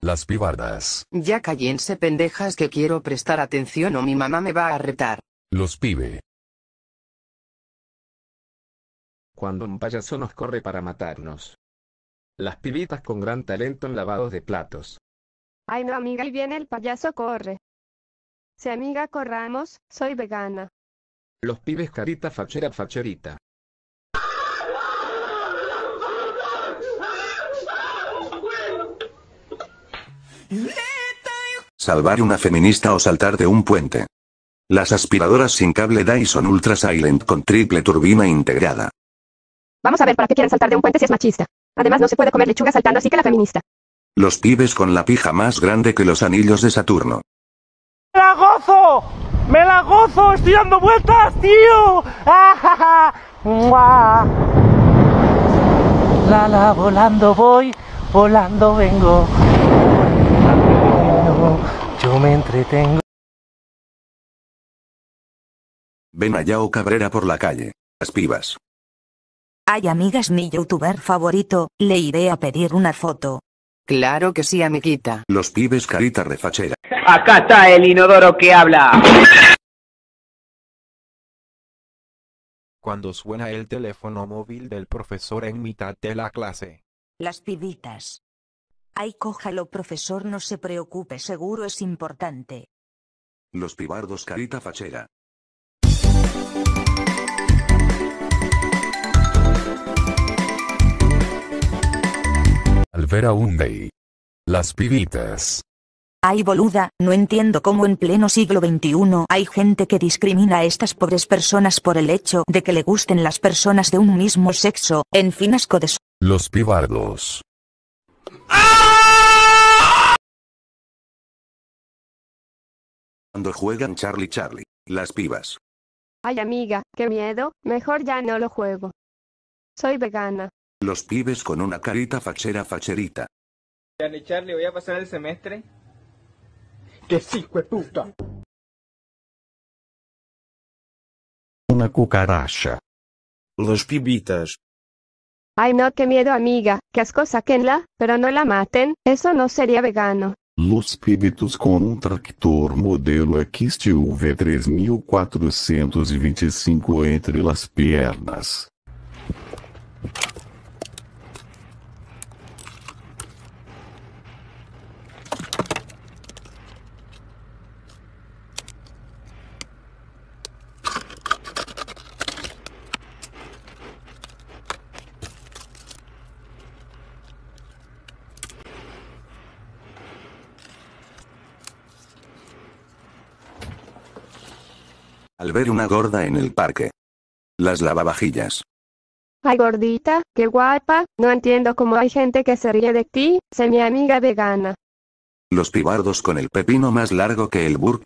Las pibardas. Ya callense pendejas que quiero prestar atención o mi mamá me va a retar. Los pibe. Cuando un payaso nos corre para matarnos. Las pibitas con gran talento en lavados de platos. Ay no amiga y viene el payaso corre. Si amiga corramos, soy vegana. Los pibes carita fachera facherita. Salvar una feminista o saltar de un puente. Las aspiradoras sin cable Dyson Ultra Silent con triple turbina integrada. Vamos a ver para qué quieren saltar de un puente si es machista. Además no se puede comer lechuga saltando así que la feminista. Los pibes con la pija más grande que los anillos de Saturno. ¡Me la gozo! ¡Me la gozo! ¡Estoy dando vueltas, tío! ¡Ah, la la volando voy, volando vengo entretengo. Ven allá o Cabrera por la calle. Las pibas. Ay amigas mi youtuber favorito, le iré a pedir una foto. Claro que sí amiguita. Los pibes carita refachera. Acá está el inodoro que habla. Cuando suena el teléfono móvil del profesor en mitad de la clase. Las pibitas. Ay, cójalo, profesor, no se preocupe, seguro es importante. Los pibardos carita fachera. Al ver a un Las pibitas. Ay boluda, no entiendo cómo en pleno siglo XXI hay gente que discrimina a estas pobres personas por el hecho de que le gusten las personas de un mismo sexo, en fin asco de su... Los pibardos. Cuando juegan Charlie Charlie, las pibas. Ay amiga, qué miedo, mejor ya no lo juego. Soy vegana. Los pibes con una carita fachera facherita. Charlie Charlie, voy a pasar el semestre. ¡Qué sí de puta! Una cucaracha. Los pibitas. Ay no, qué miedo amiga, que asco saquenla, pero no la maten, eso no sería vegano. Los pibitos com um tractor modelo XTUV 3425 entre las pernas. ver una gorda en el parque. Las lavavajillas. Ay gordita, qué guapa, no entiendo cómo hay gente que se ríe de ti, sé mi amiga vegana. Los pibardos con el pepino más largo que el Burj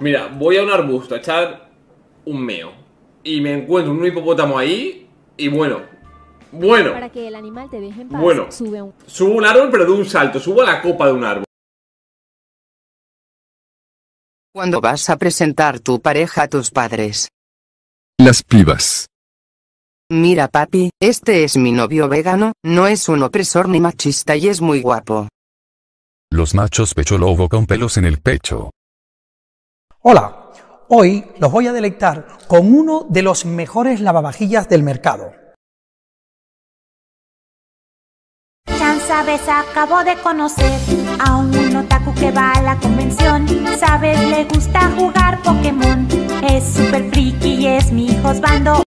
Mira, voy a un arbusto a echar un meo. Y me encuentro un hipopótamo ahí. Y bueno. Bueno. Para que el animal te deje bueno, sube un... Subo un árbol, pero de un salto. Subo a la copa de un árbol. Cuando vas a presentar tu pareja a tus padres. Las pibas. Mira papi, este es mi novio vegano, no es un opresor ni machista y es muy guapo. Los machos pecho lobo con pelos en el pecho. Hola, hoy los voy a deleitar con uno de los mejores lavavajillas del mercado. Ya sabes, acabo de conocer a un otaku que va a la convención. Sabes, le gusta jugar Pokémon. Es super friki y es mi hijo bando.